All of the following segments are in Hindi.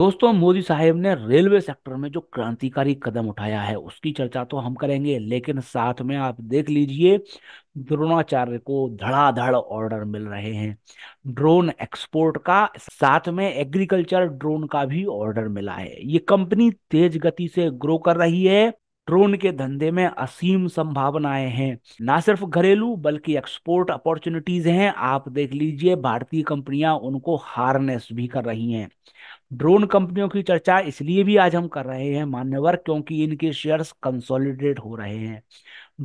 दोस्तों मोदी साहब ने रेलवे सेक्टर में जो क्रांतिकारी कदम उठाया है उसकी चर्चा तो हम करेंगे लेकिन साथ में आप देख लीजिए द्रोणाचार्य को धड़ाधड़ ऑर्डर मिल रहे हैं ड्रोन एक्सपोर्ट का साथ में एग्रीकल्चर ड्रोन का भी ऑर्डर मिला है ये कंपनी तेज गति से ग्रो कर रही है ड्रोन के धंधे में असीम संभावनाएं हैं ना सिर्फ घरेलू बल्कि एक्सपोर्ट अपॉर्चुनिटीज हैं आप देख लीजिए भारतीय कंपनियां उनको हार्नेस भी कर रही हैं ड्रोन कंपनियों की चर्चा इसलिए भी आज हम कर रहे हैं मान्यवर क्योंकि इनके शेयर्स कंसोलिडेट हो रहे हैं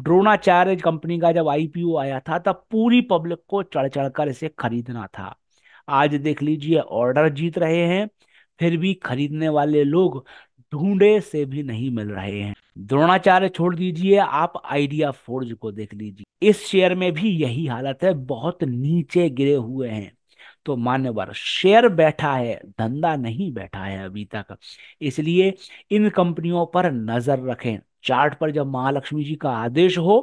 ड्रोनाचार्य कंपनी का जब आईपीओ आया था तब पूरी पब्लिक को चढ़ चढ़कर इसे खरीदना था आज देख लीजिए ऑर्डर जीत रहे हैं फिर भी खरीदने वाले लोग ढूंढे से भी नहीं मिल रहे हैं द्रोणाचार्य छोड़ दीजिए आप आइडिया फोर्ज को देख लीजिए इस शेयर में भी यही हालत है बहुत नीचे गिरे हुए हैं तो मान्यवर शेयर बैठा है धंधा नहीं बैठा है अभी तक इसलिए इन कंपनियों पर नजर रखें चार्ट पर जब महालक्ष्मी जी का आदेश हो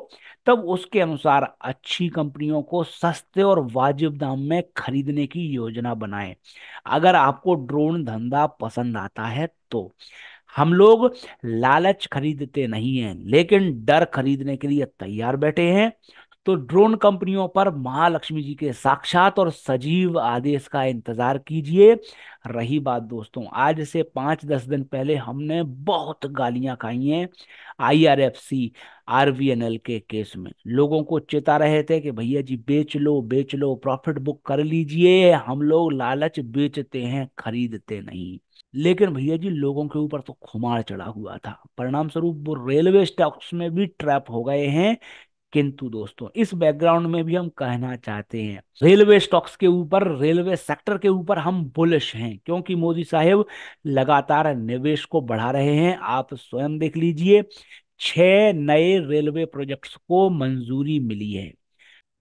तब उसके अनुसार अच्छी कंपनियों को सस्ते और वाजिब दाम में खरीदने की योजना बनाएं अगर आपको ड्रोन धंधा पसंद आता है तो हम लोग लालच खरीदते नहीं हैं लेकिन डर खरीदने के लिए तैयार बैठे हैं तो ड्रोन कंपनियों पर महालक्ष्मी जी के साक्षात और सजीव आदेश का इंतजार कीजिए रही बात दोस्तों आज से पांच दस दिन पहले हमने बहुत गालियां खाई हैं आईआरएफसी आरवीएनएल के केस में लोगों को चेता रहे थे कि भैया जी बेच लो बेच लो प्रॉफिट बुक कर लीजिए हम लोग लालच बेचते हैं खरीदते नहीं लेकिन भैया जी लोगों के ऊपर तो खुमार चढ़ा हुआ था परिणाम स्वरूप वो रेलवे स्टॉक्स में भी ट्रैप हो गए हैं किंतु दोस्तों इस बैकग्राउंड में भी हम कहना चाहते हैं रेलवे स्टॉक्स के ऊपर रेलवे सेक्टर के ऊपर हम बुलिश हैं क्योंकि मोदी साहब लगातार निवेश को बढ़ा रहे हैं आप स्वयं देख लीजिए छह नए रेलवे प्रोजेक्ट्स को मंजूरी मिली है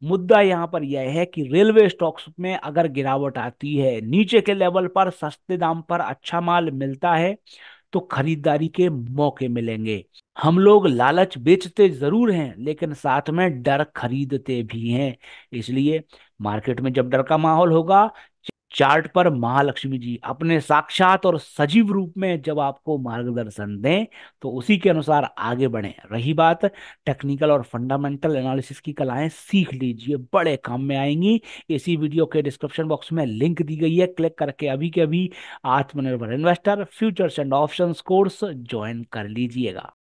मुद्दा यहाँ पर यह है कि रेलवे स्टॉक्स में अगर गिरावट आती है नीचे के लेवल पर सस्ते दाम पर अच्छा माल मिलता है तो खरीदारी के मौके मिलेंगे हम लोग लालच बेचते जरूर हैं लेकिन साथ में डर खरीदते भी हैं इसलिए मार्केट में जब डर का माहौल होगा चार्ट पर महालक्ष्मी जी अपने साक्षात और सजीव रूप में जब आपको मार्गदर्शन दें तो उसी के अनुसार आगे बढ़ें रही बात टेक्निकल और फंडामेंटल एनालिसिस की कलाएं सीख लीजिए बड़े काम में आएंगी इसी वीडियो के डिस्क्रिप्शन बॉक्स में लिंक दी गई है क्लिक करके अभी के अभी आत्मनिर्भर investor futures and option course join कर लीजिएगा